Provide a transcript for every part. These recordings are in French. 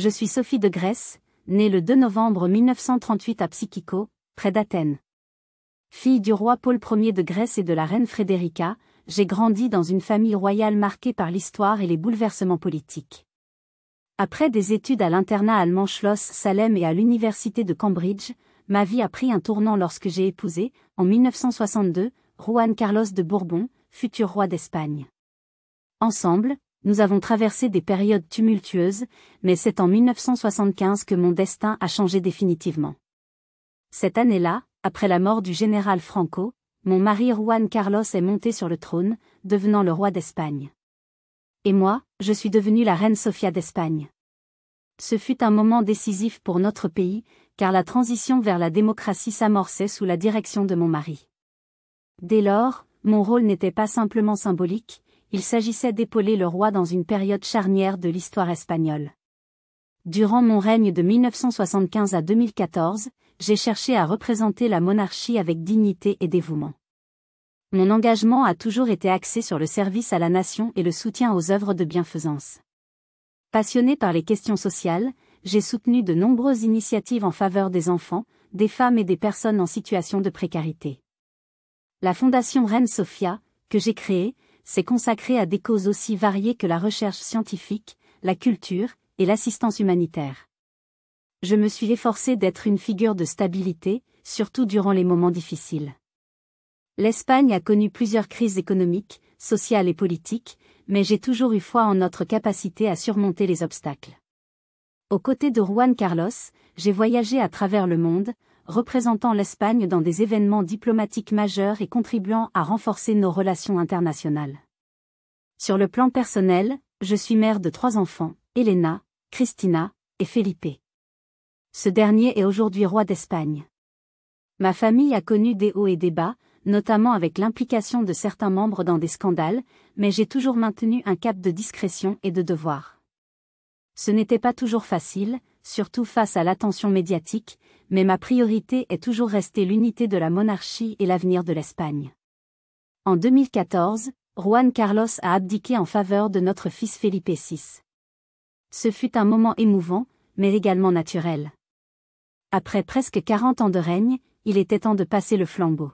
Je suis Sophie de Grèce, née le 2 novembre 1938 à Psychico, près d'Athènes. Fille du roi Paul Ier de Grèce et de la reine Frédérica, j'ai grandi dans une famille royale marquée par l'histoire et les bouleversements politiques. Après des études à l'internat allemand Schloss Salem et à l'université de Cambridge, ma vie a pris un tournant lorsque j'ai épousé, en 1962, Juan Carlos de Bourbon, futur roi d'Espagne. Ensemble, nous avons traversé des périodes tumultueuses, mais c'est en 1975 que mon destin a changé définitivement. Cette année-là, après la mort du général Franco, mon mari Juan Carlos est monté sur le trône, devenant le roi d'Espagne. Et moi, je suis devenue la reine Sofia d'Espagne. Ce fut un moment décisif pour notre pays, car la transition vers la démocratie s'amorçait sous la direction de mon mari. Dès lors, mon rôle n'était pas simplement symbolique, il s'agissait d'épauler le roi dans une période charnière de l'histoire espagnole. Durant mon règne de 1975 à 2014, j'ai cherché à représenter la monarchie avec dignité et dévouement. Mon engagement a toujours été axé sur le service à la nation et le soutien aux œuvres de bienfaisance. Passionné par les questions sociales, j'ai soutenu de nombreuses initiatives en faveur des enfants, des femmes et des personnes en situation de précarité. La Fondation Reine Sophia, que j'ai créée, s'est consacré à des causes aussi variées que la recherche scientifique, la culture et l'assistance humanitaire. Je me suis efforcé d'être une figure de stabilité, surtout durant les moments difficiles. L'Espagne a connu plusieurs crises économiques, sociales et politiques, mais j'ai toujours eu foi en notre capacité à surmonter les obstacles. Aux côtés de Juan Carlos, j'ai voyagé à travers le monde, représentant l'Espagne dans des événements diplomatiques majeurs et contribuant à renforcer nos relations internationales. Sur le plan personnel, je suis mère de trois enfants, Elena, Cristina et Felipe. Ce dernier est aujourd'hui roi d'Espagne. Ma famille a connu des hauts et des bas, notamment avec l'implication de certains membres dans des scandales, mais j'ai toujours maintenu un cap de discrétion et de devoir. Ce n'était pas toujours facile, surtout face à l'attention médiatique, mais ma priorité est toujours restée l'unité de la monarchie et l'avenir de l'Espagne. En 2014, Juan Carlos a abdiqué en faveur de notre fils Felipe VI. Ce fut un moment émouvant, mais également naturel. Après presque 40 ans de règne, il était temps de passer le flambeau.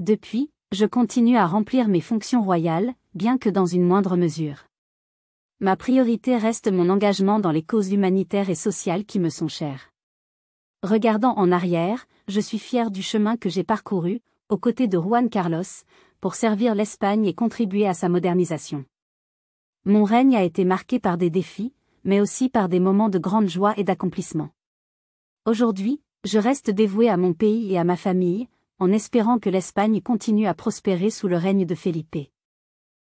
Depuis, je continue à remplir mes fonctions royales, bien que dans une moindre mesure ma priorité reste mon engagement dans les causes humanitaires et sociales qui me sont chères. Regardant en arrière, je suis fier du chemin que j'ai parcouru, aux côtés de Juan Carlos, pour servir l'Espagne et contribuer à sa modernisation. Mon règne a été marqué par des défis, mais aussi par des moments de grande joie et d'accomplissement. Aujourd'hui, je reste dévoué à mon pays et à ma famille, en espérant que l'Espagne continue à prospérer sous le règne de Felipe.